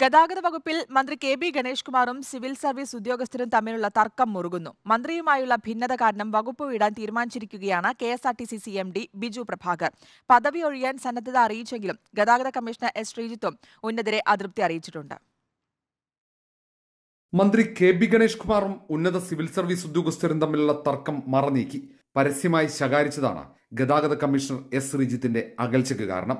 ഗതാഗത വകുപ്പിൽ മന്ത്രി കെ ബി ഗണേഷ് കുമാറും സിവിൽ സർവീസ് ഉദ്യോഗസ്ഥരും തമ്മിലുള്ള തർക്കം മുറുകുന്നു മന്ത്രിയുമായുള്ള ഭിന്നത കാരണം വകുപ്പ് വിടാൻ തീരുമാനിച്ചിരിക്കുകയാണ് K S R T C C M D Biju Prabhakar പദവി ഒഴിയാൻ സന്നദ്ധത അറിയിച്ചെങ്കിലും ഗതാഗത കമ്മീഷണർ എസ് ശ്രീജിത്തും ഉന്നതരെ അതൃപ്തി അറിയിച്ചിട്ടുണ്ട് മന്ത്രി കെ ബി ഗണേഷ് കുമാറും ഉന്നത സിവിൽ സർവീസ് ഉദ്യോഗസ്ഥരും തമ്മിലുള്ള തർക്കം മറനീക്കി പരസ്യമായി ശകാരിച്ചതാണ് ഗതാഗത കമ്മീഷണർ എസ് ശ്രീജിത്തിന്റെ അകൽച്ചയ്ക്ക് കാരണം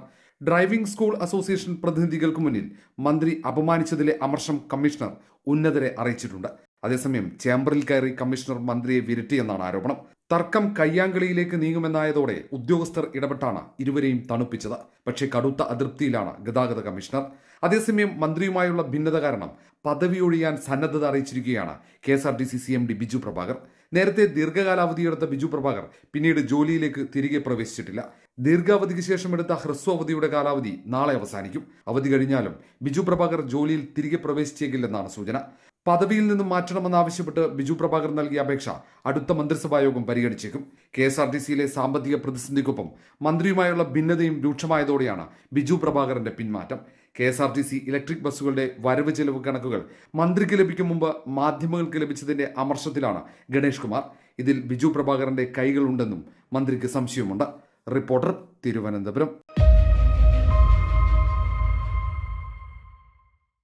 ഡ്രൈവിംഗ് സ്കൂൾ അസോസിയേഷൻ പ്രതിനിധികൾക്ക് മുന്നിൽ മന്ത്രി അപമാനിച്ചതിലെ അമർഷം കമ്മീഷണർ ഉന്നതരെ അറിയിച്ചിട്ടുണ്ട് അതേസമയം ചേംബറിൽ കയറി കമ്മീഷണർ മന്ത്രിയെ വിരട്ടിയെന്നാണ് ആരോപണം തർക്കം കയ്യാങ്കളിയിലേക്ക് നീങ്ങുമെന്നായതോടെ ഉദ്യോഗസ്ഥർ ഇടപെട്ടാണ് ഇരുവരെയും തണുപ്പിച്ചത് പക്ഷേ കടുത്ത അതൃപ്തിയിലാണ് ഗതാഗത കമ്മീഷണർ അതേസമയം മന്ത്രിയുമായുള്ള ഭിന്നത കാരണം പദവി ഒഴിയാൻ സന്നദ്ധത അറിയിച്ചിരിക്കുകയാണ് K S R T C C M D Biju Prabhakar നേരത്തെ ദീർഘകാലാവധിയെടുത്ത ബിജു പ്രഭാകർ പിന്നീട് ജോലിയിലേക്ക് തിരികെ പ്രവേശിച്ചിട്ടില്ല ദീർഘാവധിക്ക് ശേഷം എടുത്ത ഹ്രസ്വ അവധിയുടെ കാലാവധി നാളെ അവസാനിക്കും അവധി കഴിഞ്ഞാലും ബിജു പ്രഭാകർ ജോലിയിൽ തിരികെ പ്രവേശിച്ചേക്കില്ലെന്നാണ് സൂചന പദവിയിൽ നിന്നും മാറ്റണമെന്നാവശ്യപ്പെട്ട് ബിജു പ്രഭാകർ നൽകിയ അപേക്ഷ അടുത്ത മന്ത്രിസഭാ യോഗം പരിഗണിച്ചേക്കും കെ എസ് ആർ ടി സിയിലെ സാമ്പത്തിക പ്രതിസന്ധിക്കൊപ്പം മന്ത്രിയുമായുള്ള ഭിന്നതയും രൂക്ഷമായതോടെയാണ് ബിജു പ്രഭാകറിന്റെ പിന്മാറ്റം K S R T C electric ബസ്സുകളുടെ വരവ് ചെലവ് കണക്കുകൾ മന്ത്രിക്ക് ലഭിക്കും മുമ്പ് മാധ്യമങ്ങൾക്ക് ലഭിച്ചതിന്റെ അമർഷത്തിലാണ് ഗണേഷ് കുമാർ ഇതിൽ ബിജു പ്രഭാകറിന്റെ കൈകളുണ്ടെന്നും മന്ത്രിക്ക് സംശയമുണ്ട് റിപ്പോർട്ടർ തിരുവനന്തപുരം